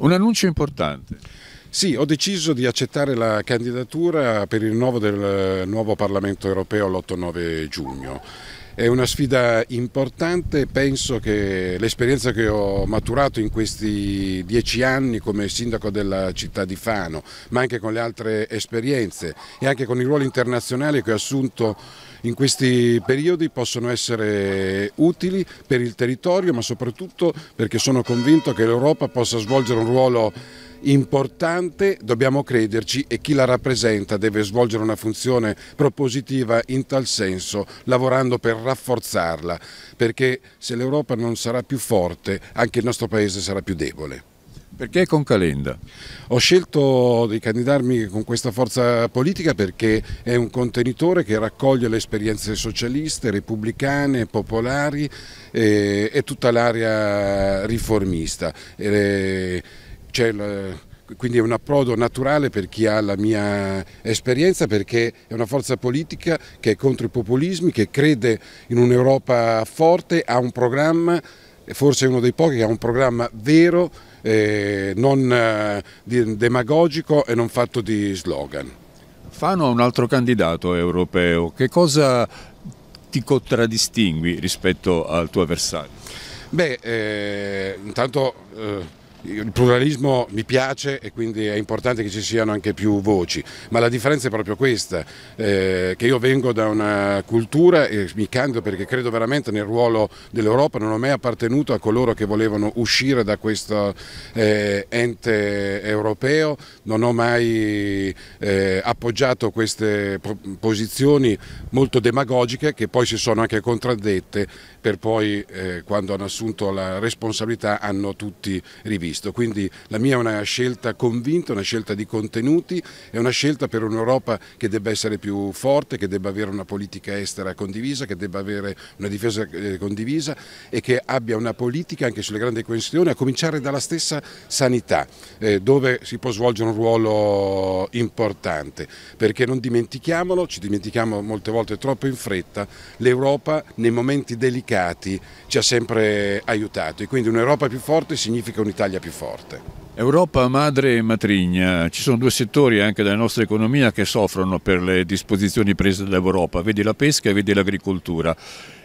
Un annuncio importante. Sì, ho deciso di accettare la candidatura per il rinnovo del nuovo Parlamento europeo l'8-9 giugno. È una sfida importante, penso che l'esperienza che ho maturato in questi dieci anni come sindaco della città di Fano, ma anche con le altre esperienze e anche con il ruolo internazionale che ho assunto in questi periodi possono essere utili per il territorio, ma soprattutto perché sono convinto che l'Europa possa svolgere un ruolo importante, dobbiamo crederci e chi la rappresenta deve svolgere una funzione propositiva in tal senso, lavorando per rafforzarla, perché se l'Europa non sarà più forte anche il nostro Paese sarà più debole. Perché con Calenda? Ho scelto di candidarmi con questa forza politica perché è un contenitore che raccoglie le esperienze socialiste, repubblicane, popolari e, eh, e tutta l'area riformista. E, eh, il, cioè, quindi è un approdo naturale per chi ha la mia esperienza perché è una forza politica che è contro i populismi, che crede in un'Europa forte, ha un programma, forse è uno dei pochi che ha un programma vero, eh, non eh, demagogico e non fatto di slogan. Fano ha un altro candidato europeo, che cosa ti contraddistingui rispetto al tuo avversario? Beh, eh, intanto eh, il pluralismo mi piace e quindi è importante che ci siano anche più voci, ma la differenza è proprio questa, eh, che io vengo da una cultura e mi cambio perché credo veramente nel ruolo dell'Europa, non ho mai appartenuto a coloro che volevano uscire da questo eh, ente europeo, non ho mai eh, appoggiato queste posizioni molto demagogiche che poi si sono anche contraddette per poi eh, quando hanno assunto la responsabilità hanno tutti rivisto visto, quindi la mia è una scelta convinta, una scelta di contenuti, è una scelta per un'Europa che debba essere più forte, che debba avere una politica estera condivisa, che debba avere una difesa eh, condivisa e che abbia una politica anche sulle grandi questioni, a cominciare dalla stessa sanità, eh, dove si può svolgere un ruolo importante, perché non dimentichiamolo, ci dimentichiamo molte volte troppo in fretta, l'Europa nei momenti delicati ci ha sempre aiutato e quindi un'Europa più forte significa un'Italia più forte più forte. Europa madre e matrigna, ci sono due settori anche della nostra economia che soffrono per le disposizioni prese dall'Europa, vedi la pesca e vedi l'agricoltura.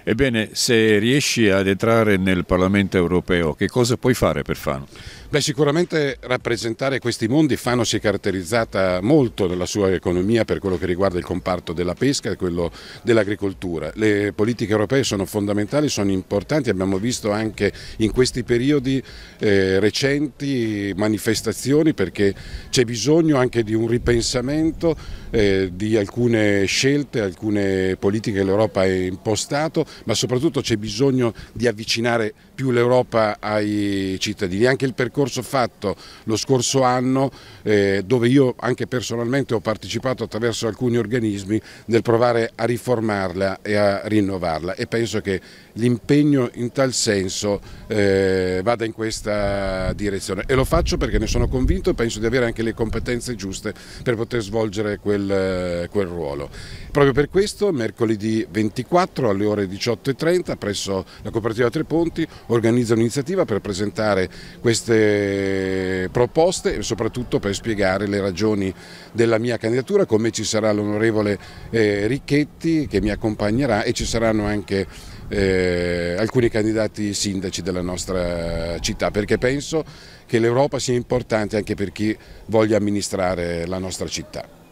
Ebbene, se riesci ad entrare nel Parlamento europeo, che cosa puoi fare per Fano? Beh, sicuramente rappresentare questi mondi. Fano si è caratterizzata molto nella sua economia per quello che riguarda il comparto della pesca e quello dell'agricoltura. Le politiche europee sono fondamentali, sono importanti, abbiamo visto anche in questi periodi eh, recenti manifestazioni perché c'è bisogno anche di un ripensamento eh, di alcune scelte, alcune politiche che l'Europa ha impostato ma soprattutto c'è bisogno di avvicinare più l'Europa ai cittadini. Anche il percorso fatto lo scorso anno, eh, dove io anche personalmente ho partecipato attraverso alcuni organismi nel provare a riformarla e a rinnovarla e penso che l'impegno in tal senso eh, vada in questa direzione e lo faccio perché ne sono convinto e penso di avere anche le competenze giuste per poter svolgere quel, quel ruolo. Proprio per questo mercoledì 24 alle ore 18 18.30 presso la cooperativa Tre Ponti organizza un'iniziativa per presentare queste proposte e soprattutto per spiegare le ragioni della mia candidatura, come ci sarà l'onorevole eh, Ricchetti che mi accompagnerà e ci saranno anche eh, alcuni candidati sindaci della nostra città perché penso che l'Europa sia importante anche per chi voglia amministrare la nostra città.